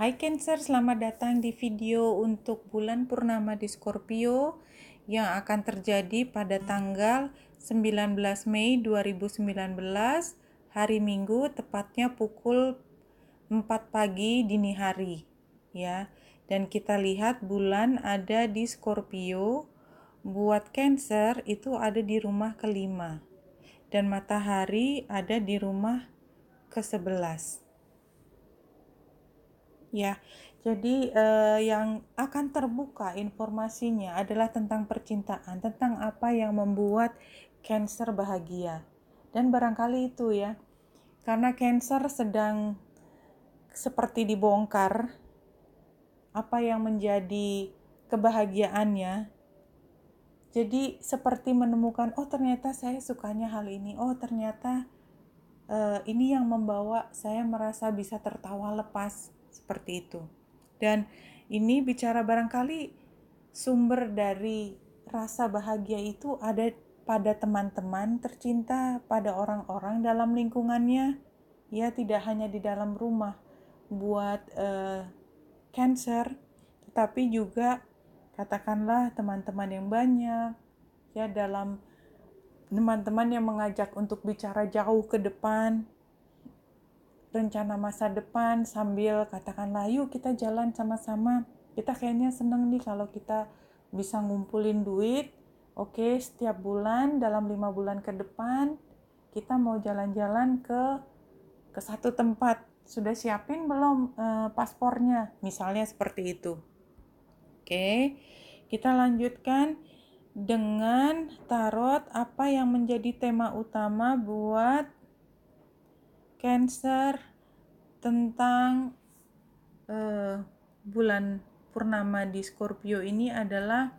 Hai Cancer, selamat datang di video untuk bulan purnama di Scorpio yang akan terjadi pada tanggal 19 Mei 2019 hari Minggu tepatnya pukul 4 pagi dini hari ya. Dan kita lihat bulan ada di Scorpio buat Cancer itu ada di rumah kelima dan matahari ada di rumah ke-11 Ya, jadi eh, yang akan terbuka informasinya adalah tentang percintaan, tentang apa yang membuat Cancer bahagia. Dan barangkali itu ya, karena Cancer sedang seperti dibongkar apa yang menjadi kebahagiaannya. Jadi seperti menemukan, oh ternyata saya sukanya hal ini, oh ternyata eh, ini yang membawa saya merasa bisa tertawa lepas seperti itu. Dan ini bicara barangkali sumber dari rasa bahagia itu ada pada teman-teman tercinta, pada orang-orang dalam lingkungannya. Ya, tidak hanya di dalam rumah buat uh, cancer, tetapi juga katakanlah teman-teman yang banyak ya dalam teman-teman yang mengajak untuk bicara jauh ke depan rencana masa depan sambil katakan layu kita jalan sama-sama kita kayaknya seneng nih kalau kita bisa ngumpulin duit oke setiap bulan dalam lima bulan ke depan kita mau jalan-jalan ke ke satu tempat sudah siapin belum e, paspornya misalnya seperti itu oke kita lanjutkan dengan tarot apa yang menjadi tema utama buat Cancer tentang uh, bulan purnama di Scorpio ini adalah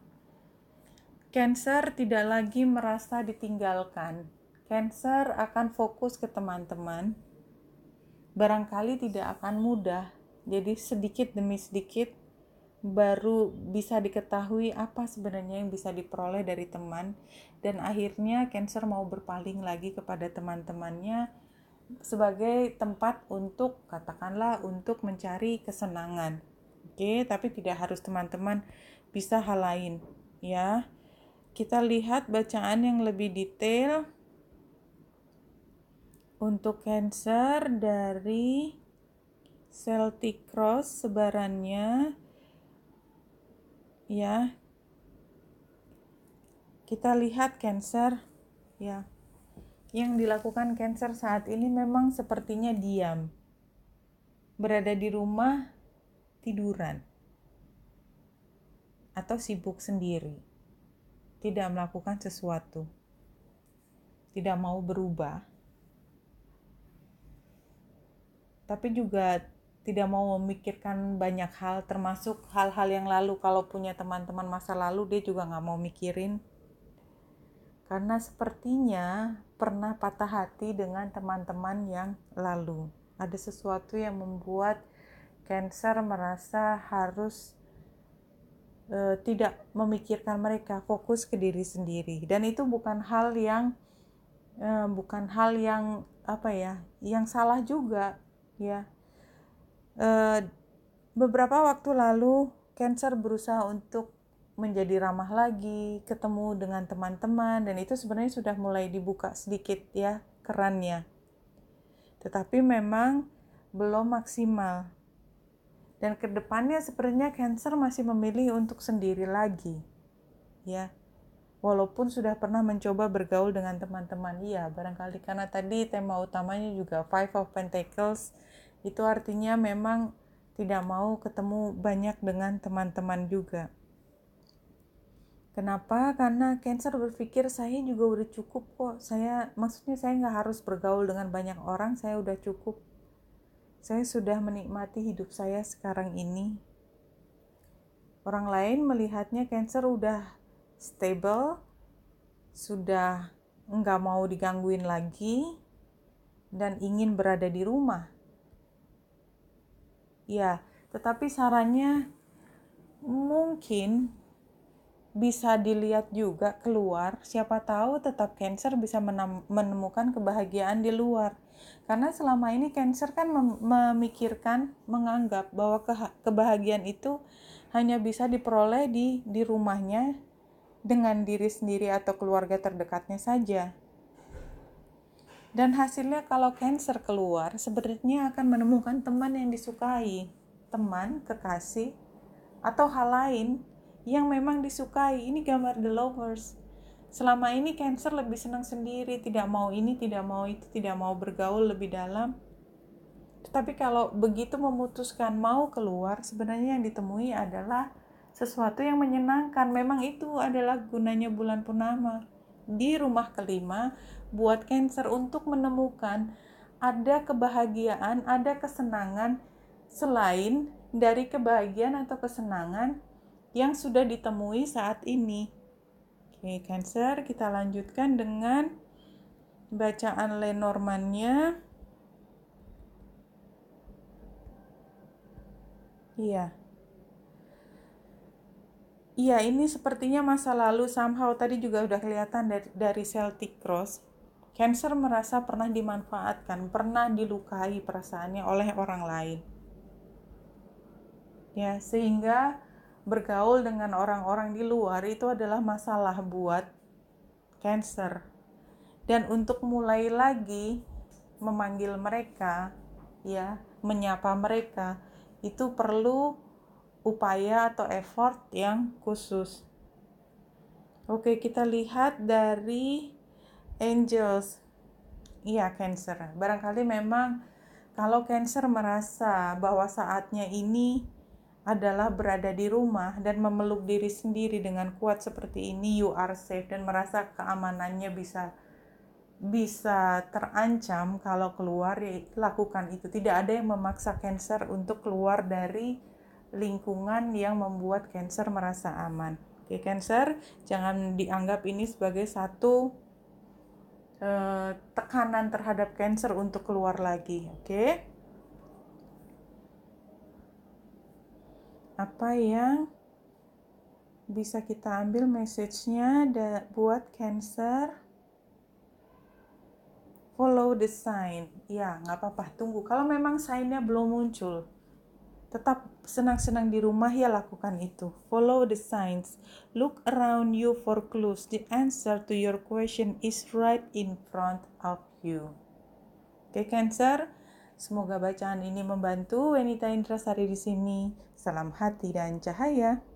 Cancer tidak lagi merasa ditinggalkan. Cancer akan fokus ke teman-teman. Barangkali tidak akan mudah. Jadi sedikit demi sedikit baru bisa diketahui apa sebenarnya yang bisa diperoleh dari teman dan akhirnya Cancer mau berpaling lagi kepada teman-temannya sebagai tempat untuk katakanlah untuk mencari kesenangan. Oke, okay? tapi tidak harus teman-teman bisa hal lain ya. Kita lihat bacaan yang lebih detail untuk Cancer dari Celtic Cross sebarannya ya. Kita lihat Cancer ya yang dilakukan Cancer saat ini memang sepertinya diam, berada di rumah, tiduran, atau sibuk sendiri, tidak melakukan sesuatu, tidak mau berubah, tapi juga tidak mau memikirkan banyak hal termasuk hal-hal yang lalu kalau punya teman-teman masa lalu dia juga nggak mau mikirin karena sepertinya pernah patah hati dengan teman-teman yang lalu. Ada sesuatu yang membuat Cancer merasa harus e, tidak memikirkan mereka, fokus ke diri sendiri. Dan itu bukan hal yang e, bukan hal yang apa ya, yang salah juga, ya. E, beberapa waktu lalu Cancer berusaha untuk menjadi ramah lagi, ketemu dengan teman-teman, dan itu sebenarnya sudah mulai dibuka sedikit ya kerannya. Tetapi memang belum maksimal. Dan kedepannya sebenarnya cancer masih memilih untuk sendiri lagi. Ya, walaupun sudah pernah mencoba bergaul dengan teman-teman iya barangkali karena tadi tema utamanya juga five of pentacles itu artinya memang tidak mau ketemu banyak dengan teman-teman juga Kenapa? Karena Cancer berpikir saya juga udah cukup kok. Saya maksudnya saya nggak harus bergaul dengan banyak orang. Saya udah cukup. Saya sudah menikmati hidup saya sekarang ini. Orang lain melihatnya Cancer udah stable, sudah nggak mau digangguin lagi, dan ingin berada di rumah. Ya, tetapi sarannya mungkin bisa dilihat juga keluar. Siapa tahu tetap Cancer bisa menemukan kebahagiaan di luar. Karena selama ini Cancer kan memikirkan, menganggap bahwa ke kebahagiaan itu hanya bisa diperoleh di di rumahnya dengan diri sendiri atau keluarga terdekatnya saja. Dan hasilnya kalau Cancer keluar, sebenarnya akan menemukan teman yang disukai, teman, kekasih, atau hal lain yang memang disukai. Ini gambar The Lovers. Selama ini Cancer lebih senang sendiri, tidak mau ini, tidak mau itu, tidak mau bergaul lebih dalam. Tetapi kalau begitu memutuskan mau keluar, sebenarnya yang ditemui adalah sesuatu yang menyenangkan. Memang itu adalah gunanya bulan purnama. Di rumah kelima, buat Cancer untuk menemukan ada kebahagiaan, ada kesenangan selain dari kebahagiaan atau kesenangan yang sudah ditemui saat ini. Oke, Cancer, kita lanjutkan dengan bacaan Lenormannya. Iya. Iya, ini sepertinya masa lalu somehow tadi juga udah kelihatan dari, dari Celtic Cross. Cancer merasa pernah dimanfaatkan, pernah dilukai perasaannya oleh orang lain. Ya, sehingga bergaul dengan orang-orang di luar itu adalah masalah buat Cancer. Dan untuk mulai lagi memanggil mereka, ya, menyapa mereka, itu perlu upaya atau effort yang khusus. Oke, kita lihat dari angels. Iya, Cancer. Barangkali memang kalau Cancer merasa bahwa saatnya ini adalah berada di rumah dan memeluk diri sendiri dengan kuat seperti ini you are safe dan merasa keamanannya bisa bisa terancam kalau keluar ya lakukan itu tidak ada yang memaksa cancer untuk keluar dari lingkungan yang membuat cancer merasa aman oke cancer jangan dianggap ini sebagai satu uh, tekanan terhadap cancer untuk keluar lagi oke apa yang bisa kita ambil message-nya buat Cancer follow the sign ya nggak apa-apa tunggu kalau memang signnya belum muncul tetap senang-senang di rumah ya lakukan itu follow the signs look around you for clues the answer to your question is right in front of you oke okay, Cancer Semoga bacaan ini membantu wanita Indrasari di sini. Salam hati dan cahaya.